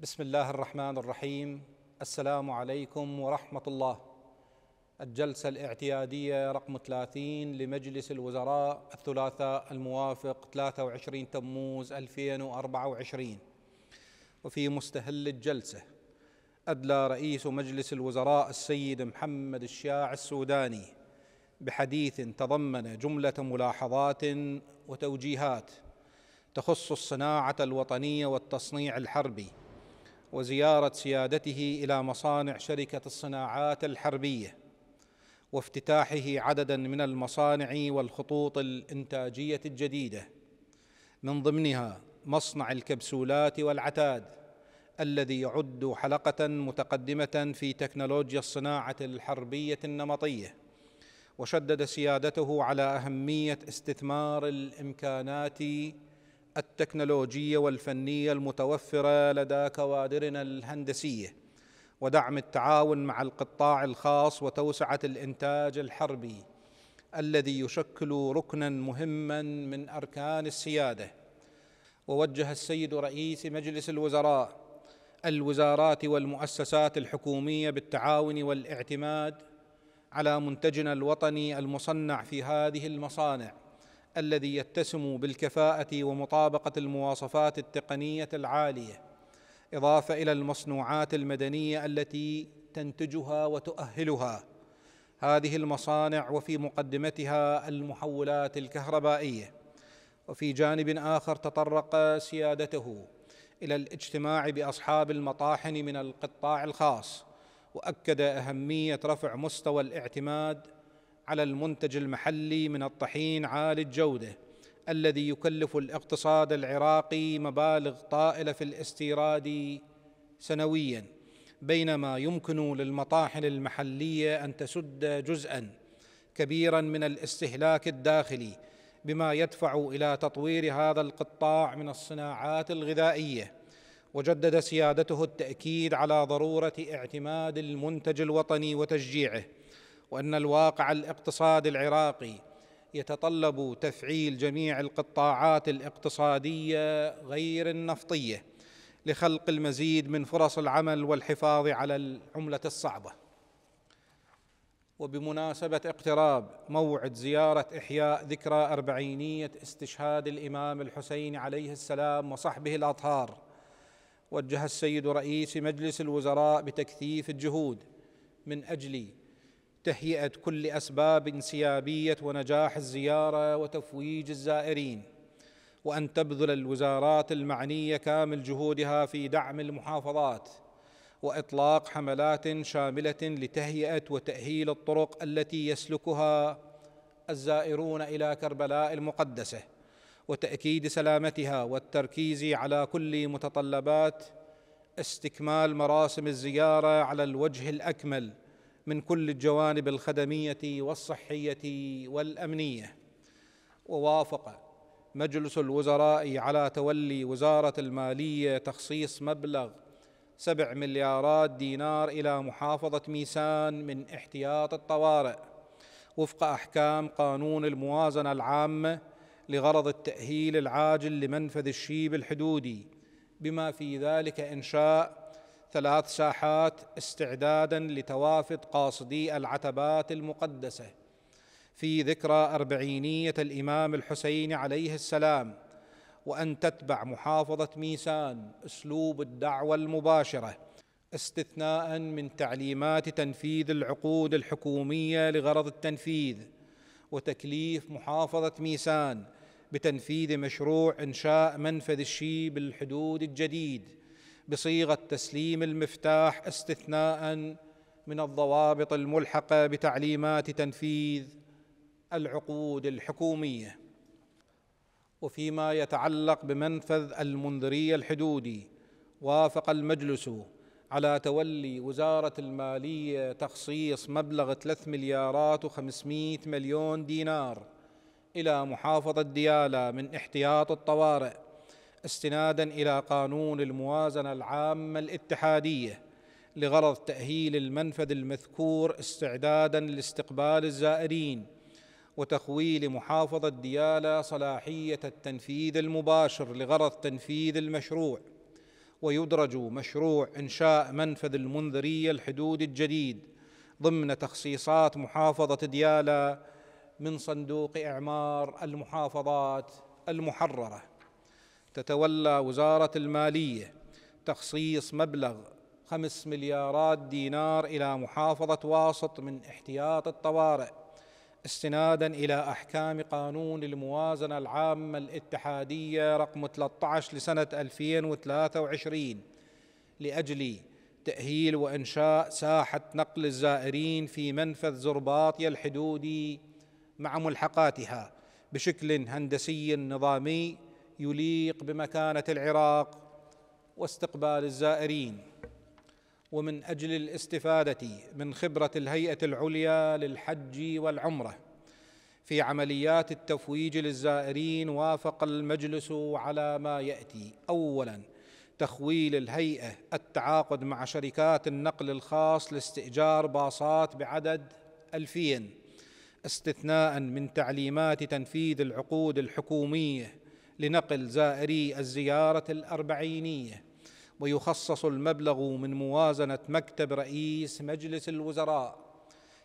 بسم الله الرحمن الرحيم السلام عليكم ورحمة الله الجلسة الاعتيادية رقم 30 لمجلس الوزراء الثلاثاء الموافق 23 تموز 2024 وفي مستهل الجلسة أدلى رئيس مجلس الوزراء السيد محمد الشاع السوداني بحديث تضمن جملة ملاحظات وتوجيهات تخص الصناعة الوطنية والتصنيع الحربي وزيارة سيادته إلى مصانع شركة الصناعات الحربية وافتتاحه عددا من المصانع والخطوط الإنتاجية الجديدة من ضمنها مصنع الكبسولات والعتاد الذي يعد حلقة متقدمة في تكنولوجيا الصناعة الحربية النمطية وشدد سيادته على أهمية استثمار الإمكانات التكنولوجيه والفنيه المتوفره لدى كوادرنا الهندسيه ودعم التعاون مع القطاع الخاص وتوسعه الانتاج الحربي الذي يشكل ركنا مهما من اركان السياده ووجه السيد رئيس مجلس الوزراء الوزارات والمؤسسات الحكوميه بالتعاون والاعتماد على منتجنا الوطني المصنع في هذه المصانع الذي يتسم بالكفاءه ومطابقه المواصفات التقنيه العاليه اضافه الى المصنوعات المدنيه التي تنتجها وتؤهلها هذه المصانع وفي مقدمتها المحولات الكهربائيه وفي جانب اخر تطرق سيادته الى الاجتماع باصحاب المطاحن من القطاع الخاص واكد اهميه رفع مستوى الاعتماد على المنتج المحلي من الطحين عالي الجوده الذي يكلف الاقتصاد العراقي مبالغ طائله في الاستيراد سنويا بينما يمكن للمطاحن المحليه ان تسد جزءا كبيرا من الاستهلاك الداخلي بما يدفع الى تطوير هذا القطاع من الصناعات الغذائيه وجدد سيادته التاكيد على ضروره اعتماد المنتج الوطني وتشجيعه وان الواقع الاقتصادي العراقي يتطلب تفعيل جميع القطاعات الاقتصاديه غير النفطيه لخلق المزيد من فرص العمل والحفاظ على العمله الصعبه وبمناسبة اقتراب موعد زيارة إحياء ذكرى أربعينية استشهاد الإمام الحسين عليه السلام وصحبه الأطهار وجه السيد رئيس مجلس الوزراء بتكثيف الجهود من أجل تهيئه كل اسباب انسيابيه ونجاح الزياره وتفويج الزائرين وان تبذل الوزارات المعنيه كامل جهودها في دعم المحافظات واطلاق حملات شامله لتهيئه وتاهيل الطرق التي يسلكها الزائرون الى كربلاء المقدسه وتاكيد سلامتها والتركيز على كل متطلبات استكمال مراسم الزياره على الوجه الاكمل من كل الجوانب الخدميه والصحيه والامنيه ووافق مجلس الوزراء على تولي وزاره الماليه تخصيص مبلغ سبع مليارات دينار الى محافظه ميسان من احتياط الطوارئ وفق احكام قانون الموازنه العامه لغرض التاهيل العاجل لمنفذ الشيب الحدودي بما في ذلك انشاء ثلاث ساحات استعدادا لتوافد قاصدي العتبات المقدسه في ذكرى اربعينيه الامام الحسين عليه السلام وان تتبع محافظه ميسان اسلوب الدعوه المباشره استثناء من تعليمات تنفيذ العقود الحكوميه لغرض التنفيذ وتكليف محافظه ميسان بتنفيذ مشروع انشاء منفذ الشيب الحدود الجديد بصيغه تسليم المفتاح استثناء من الضوابط الملحقه بتعليمات تنفيذ العقود الحكوميه وفيما يتعلق بمنفذ المنذري الحدودي وافق المجلس على تولي وزارة المالية تخصيص مبلغ 3 مليارات و500 مليون دينار إلى محافظة ديالى من احتياط الطوارئ استنادا الى قانون الموازنه العامه الاتحاديه لغرض تاهيل المنفذ المذكور استعدادا لاستقبال الزائرين وتخويل محافظه ديالى صلاحيه التنفيذ المباشر لغرض تنفيذ المشروع ويدرج مشروع انشاء منفذ المنذريه الحدود الجديد ضمن تخصيصات محافظه ديالى من صندوق اعمار المحافظات المحرره تتولى وزارة المالية تخصيص مبلغ خمس مليارات دينار إلى محافظة واسط من احتياط الطوارئ استنادا إلى أحكام قانون الموازنة العامة الاتحادية رقم 13 لسنة 2023 لأجل تأهيل وإنشاء ساحة نقل الزائرين في منفذ زرباطيا الحدودي مع ملحقاتها بشكل هندسي نظامي يليق بمكانه العراق واستقبال الزائرين ومن اجل الاستفاده من خبره الهيئه العليا للحج والعمره في عمليات التفويج للزائرين وافق المجلس على ما ياتي اولا تخويل الهيئه التعاقد مع شركات النقل الخاص لاستئجار باصات بعدد الفين استثناء من تعليمات تنفيذ العقود الحكوميه لنقل زائري الزيارة الأربعينية ويخصص المبلغ من موازنة مكتب رئيس مجلس الوزراء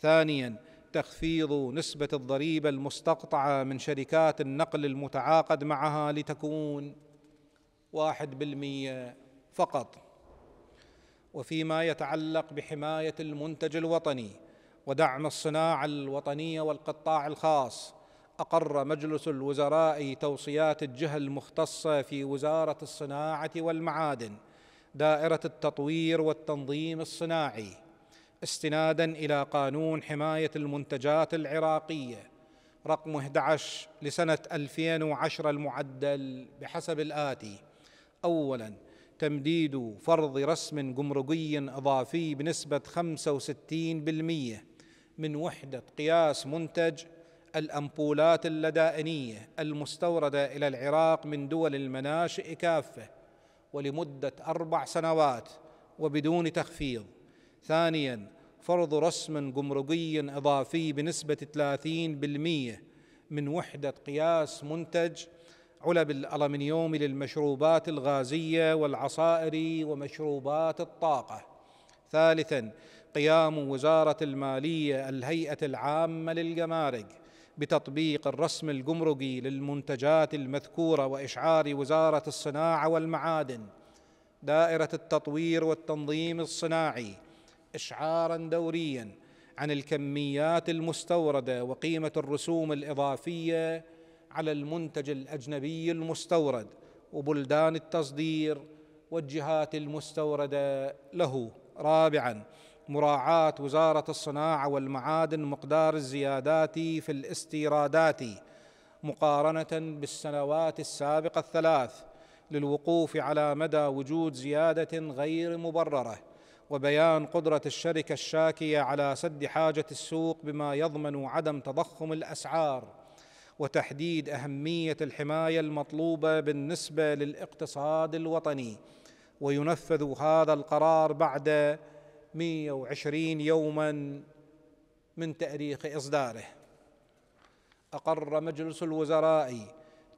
ثانيا تخفيض نسبة الضريبة المستقطعة من شركات النقل المتعاقد معها لتكون واحد بالمية فقط وفيما يتعلق بحماية المنتج الوطني ودعم الصناعة الوطنية والقطاع الخاص أقر مجلس الوزراء توصيات الجهة المختصة في وزارة الصناعة والمعادن دائرة التطوير والتنظيم الصناعي استنادا إلى قانون حماية المنتجات العراقية رقم 11 لسنة 2010 المعدل بحسب الآتي أولا تمديد فرض رسم جمركي إضافي بنسبة 65% من وحدة قياس منتج الامبولات اللدائنيه المستورده الى العراق من دول المناشئ كافه ولمده اربع سنوات وبدون تخفيض ثانيا فرض رسم جمركي اضافي بنسبه 30% من وحده قياس منتج علب الالمنيوم للمشروبات الغازيه والعصائر ومشروبات الطاقه ثالثا قيام وزاره الماليه الهيئه العامه للجمارك بتطبيق الرسم الجمركي للمنتجات المذكوره واشعار وزاره الصناعه والمعادن دائره التطوير والتنظيم الصناعي اشعارا دوريا عن الكميات المستورده وقيمه الرسوم الاضافيه على المنتج الاجنبي المستورد وبلدان التصدير والجهات المستورده له رابعا مراعاة وزارة الصناعة والمعادن مقدار الزيادات في الاستيرادات مقارنة بالسنوات السابقة الثلاث للوقوف على مدى وجود زيادة غير مبررة وبيان قدرة الشركة الشاكية على سد حاجة السوق بما يضمن عدم تضخم الأسعار وتحديد أهمية الحماية المطلوبة بالنسبة للاقتصاد الوطني وينفذ هذا القرار بعد 120 يوما من تاريخ اصداره اقر مجلس الوزراء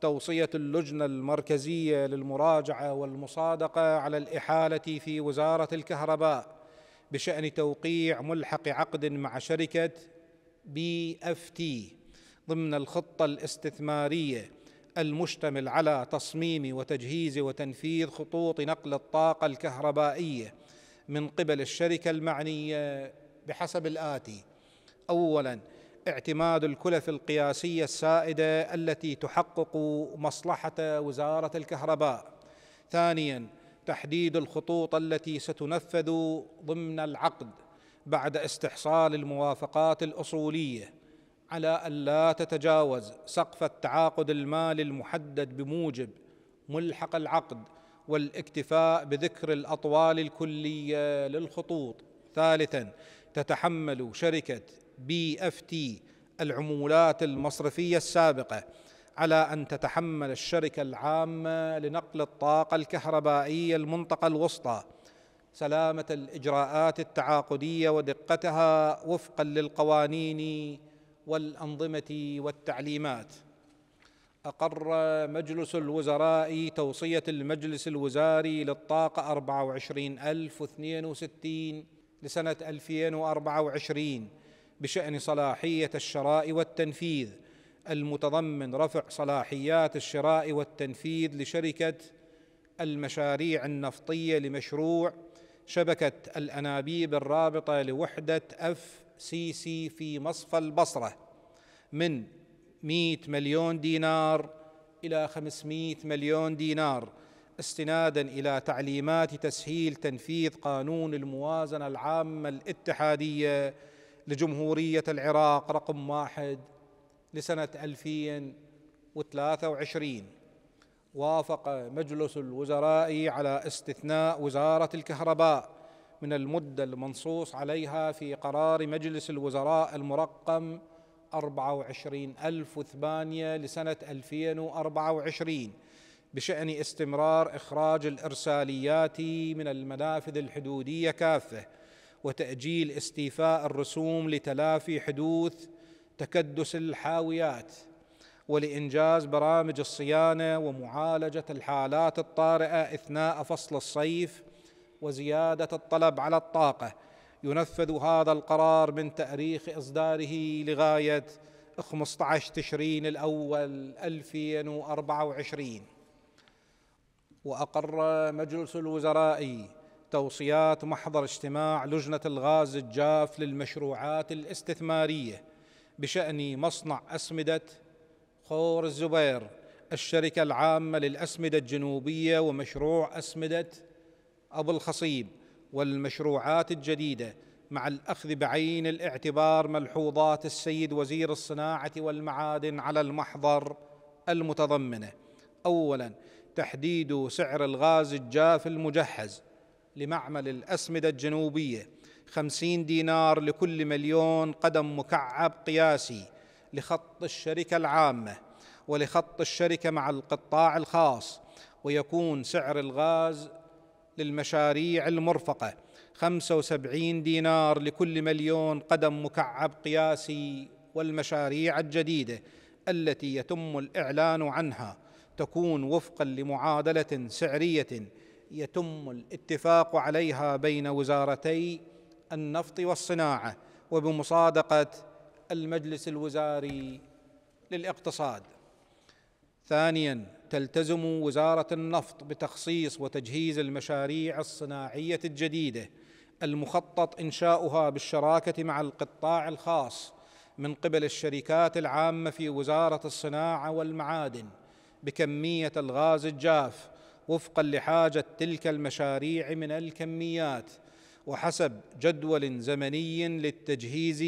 توصيه اللجنه المركزيه للمراجعه والمصادقه على الاحاله في وزاره الكهرباء بشان توقيع ملحق عقد مع شركه بي اف تي ضمن الخطه الاستثماريه المشتمل على تصميم وتجهيز وتنفيذ خطوط نقل الطاقه الكهربائيه من قبل الشركه المعنيه بحسب الاتي اولا اعتماد الكلف القياسيه السائده التي تحقق مصلحه وزاره الكهرباء ثانيا تحديد الخطوط التي ستنفذ ضمن العقد بعد استحصال الموافقات الاصوليه على الا تتجاوز سقف التعاقد المالي المحدد بموجب ملحق العقد والاكتفاء بذكر الاطوال الكليه للخطوط ثالثا تتحمل شركه بي اف تي العمولات المصرفيه السابقه على ان تتحمل الشركه العامه لنقل الطاقه الكهربائيه المنطقه الوسطى سلامه الاجراءات التعاقديه ودقتها وفقا للقوانين والانظمه والتعليمات أقر مجلس الوزراء توصية المجلس الوزاري للطاقة 24062 لسنة 2024 بشأن صلاحية الشراء والتنفيذ المتضمن رفع صلاحيات الشراء والتنفيذ لشركة المشاريع النفطية لمشروع شبكة الأنابيب الرابطة لوحدة اف سي سي في مصفى البصرة من 100 مليون دينار إلى 500 مليون دينار استنادا إلى تعليمات تسهيل تنفيذ قانون الموازنة العامة الاتحادية لجمهورية العراق رقم واحد لسنة 2023 وافق مجلس الوزراء على استثناء وزارة الكهرباء من المدة المنصوص عليها في قرار مجلس الوزراء المرقم 24008 لسنة 2024 بشأن استمرار إخراج الإرساليات من المنافذ الحدودية كافة وتأجيل استيفاء الرسوم لتلافي حدوث تكدس الحاويات ولإنجاز برامج الصيانة ومعالجة الحالات الطارئة أثناء فصل الصيف وزيادة الطلب على الطاقة ينفذ هذا القرار من تاريخ اصداره لغايه 15 تشرين الاول 2024 واقر مجلس الوزراء توصيات محضر اجتماع لجنه الغاز الجاف للمشروعات الاستثماريه بشان مصنع اسمده خور الزبير الشركه العامه للاسمده الجنوبيه ومشروع اسمده ابو الخصيب والمشروعات الجديده مع الاخذ بعين الاعتبار ملحوظات السيد وزير الصناعه والمعادن على المحضر المتضمنه اولا تحديد سعر الغاز الجاف المجهز لمعمل الاسمده الجنوبيه خمسين دينار لكل مليون قدم مكعب قياسي لخط الشركه العامه ولخط الشركه مع القطاع الخاص ويكون سعر الغاز للمشاريع المرفقة 75 دينار لكل مليون قدم مكعب قياسي والمشاريع الجديدة التي يتم الإعلان عنها تكون وفقا لمعادلة سعرية يتم الاتفاق عليها بين وزارتي النفط والصناعة وبمصادقة المجلس الوزاري للاقتصاد ثانيا تلتزم وزاره النفط بتخصيص وتجهيز المشاريع الصناعيه الجديده المخطط انشاؤها بالشراكه مع القطاع الخاص من قبل الشركات العامه في وزاره الصناعه والمعادن بكميه الغاز الجاف وفقا لحاجه تلك المشاريع من الكميات وحسب جدول زمني للتجهيز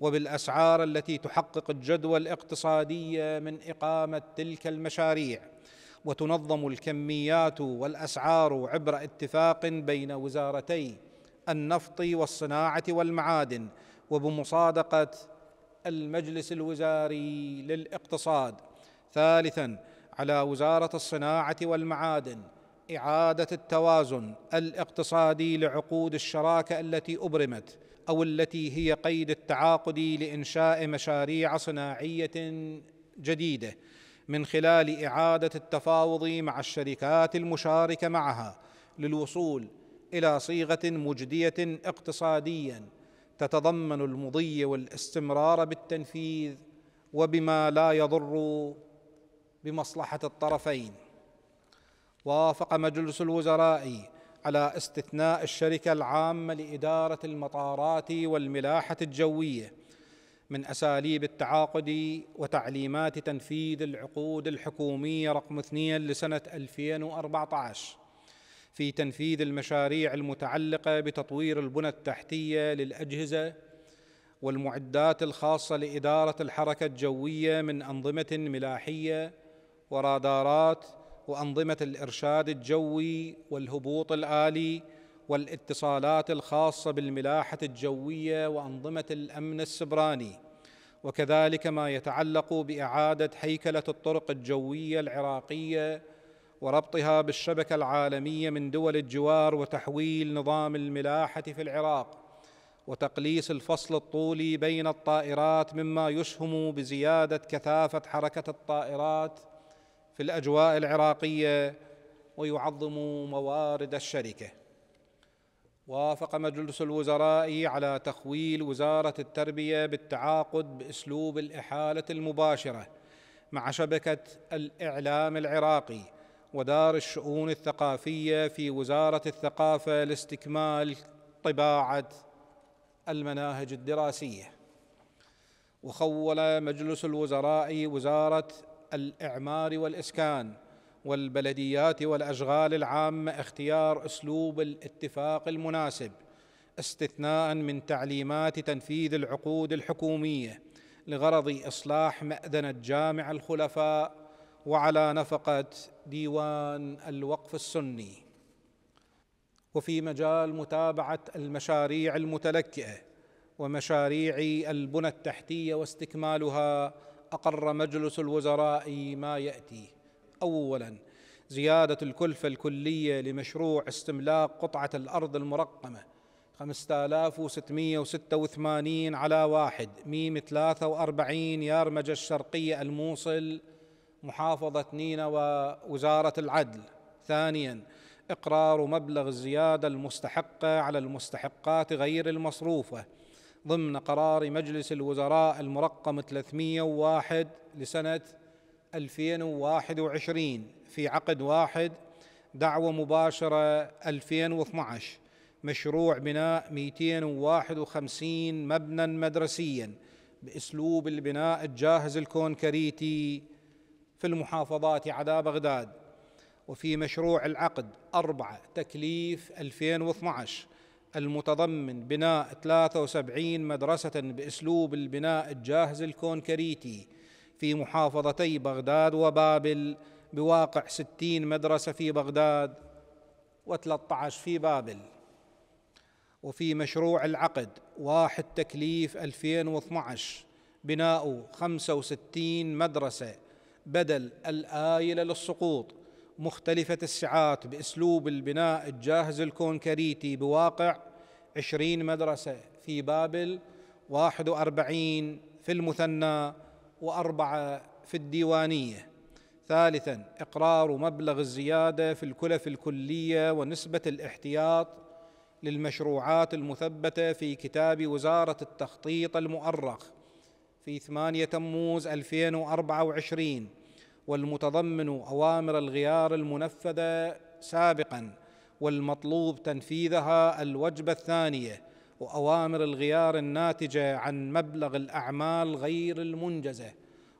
وبالاسعار التي تحقق الجدوى الاقتصاديه من اقامه تلك المشاريع وتنظم الكميات والاسعار عبر اتفاق بين وزارتي النفط والصناعه والمعادن وبمصادقه المجلس الوزاري للاقتصاد ثالثا على وزاره الصناعه والمعادن اعاده التوازن الاقتصادي لعقود الشراكه التي ابرمت او التي هي قيد التعاقد لانشاء مشاريع صناعيه جديده من خلال اعاده التفاوض مع الشركات المشاركه معها للوصول الى صيغه مجديه اقتصاديا تتضمن المضي والاستمرار بالتنفيذ وبما لا يضر بمصلحه الطرفين وافق مجلس الوزراء على استثناء الشركه العامه لاداره المطارات والملاحه الجويه من اساليب التعاقد وتعليمات تنفيذ العقود الحكوميه رقم 2 لسنه 2014 في تنفيذ المشاريع المتعلقه بتطوير البنى التحتيه للاجهزه والمعدات الخاصه لاداره الحركه الجويه من انظمه ملاحيه ورادارات وانظمه الارشاد الجوي والهبوط الالي والاتصالات الخاصه بالملاحه الجويه وانظمه الامن السبراني وكذلك ما يتعلق باعاده هيكله الطرق الجويه العراقيه وربطها بالشبكه العالميه من دول الجوار وتحويل نظام الملاحه في العراق وتقليص الفصل الطولي بين الطائرات مما يسهم بزياده كثافه حركه الطائرات في الاجواء العراقيه ويعظم موارد الشركه وافق مجلس الوزراء على تخويل وزاره التربيه بالتعاقد باسلوب الاحاله المباشره مع شبكه الاعلام العراقي ودار الشؤون الثقافيه في وزاره الثقافه لاستكمال طباعه المناهج الدراسيه وخول مجلس الوزراء وزاره الاعمار والاسكان والبلديات والاشغال العامه اختيار اسلوب الاتفاق المناسب استثناء من تعليمات تنفيذ العقود الحكوميه لغرض اصلاح مأذنه جامع الخلفاء وعلى نفقه ديوان الوقف السني وفي مجال متابعه المشاريع المتلكئه ومشاريع البنى التحتيه واستكمالها أقر مجلس الوزراء ما يأتي أولا زيادة الكلفة الكلية لمشروع استملاك قطعة الأرض المرقمة 5686 على واحد ميم 43 يارمجة الشرقية الموصل محافظة نينا ووزارة العدل ثانياً إقرار مبلغ الزيادة المستحقة على المستحقات غير المصروفة ضمن قرار مجلس الوزراء المرقم 301 لسنة 2021 في عقد واحد دعوة مباشرة 2012 مشروع بناء 251 مبنى مدرسيا باسلوب البناء الجاهز الكونكريتي في المحافظات عدا بغداد وفي مشروع العقد أربعة تكليف 2012 المتضمن بناء 73 مدرسة بأسلوب البناء الجاهز الكونكريتي في محافظتي بغداد وبابل بواقع 60 مدرسة في بغداد و13 في بابل وفي مشروع العقد واحد تكليف 2012 بناء 65 مدرسة بدل الآيلة للسقوط مختلفة السعات بأسلوب البناء الجاهز الكونكريتي بواقع عشرين مدرسة في بابل واحد وأربعين في المثنى وأربعة في الديوانية ثالثا إقرار مبلغ الزيادة في الكلف الكلية ونسبة الاحتياط للمشروعات المثبتة في كتاب وزارة التخطيط المؤرخ في 8 تموز 2024 والمتضمن أوامر الغيار المنفذة سابقاً والمطلوب تنفيذها الوجبه الثانيه واوامر الغيار الناتجه عن مبلغ الاعمال غير المنجزه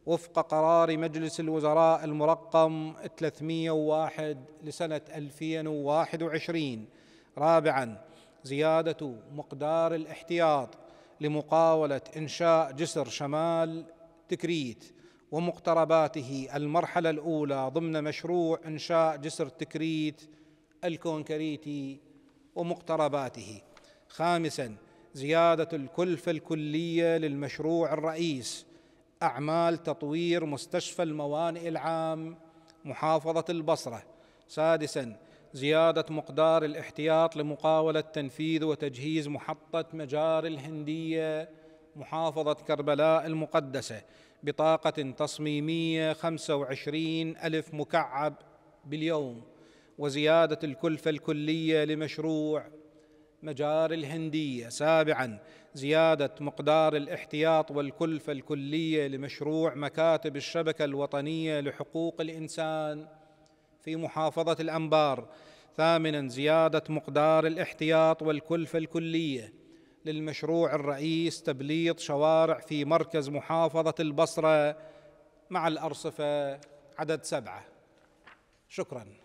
وفق قرار مجلس الوزراء المرقم 301 لسنه 2021 رابعا زياده مقدار الاحتياط لمقاوله انشاء جسر شمال تكريت ومقترباته المرحله الاولى ضمن مشروع انشاء جسر تكريت الكونكريت ومقترباته خامسا زياده الكلفه الكليه للمشروع الرئيس اعمال تطوير مستشفى الموانئ العام محافظه البصره سادسا زياده مقدار الاحتياط لمقاوله تنفيذ وتجهيز محطه مجار الهنديه محافظه كربلاء المقدسه بطاقه تصميميه 25 الف مكعب باليوم وزيادة الكلفة الكلية لمشروع مجاري الهندية سابعا زيادة مقدار الاحتياط والكلفة الكلية لمشروع مكاتب الشبكة الوطنية لحقوق الإنسان في محافظة الأنبار ثامنا زيادة مقدار الاحتياط والكلفة الكلية للمشروع الرئيس تبليط شوارع في مركز محافظة البصرة مع الأرصفة عدد سبعة شكراً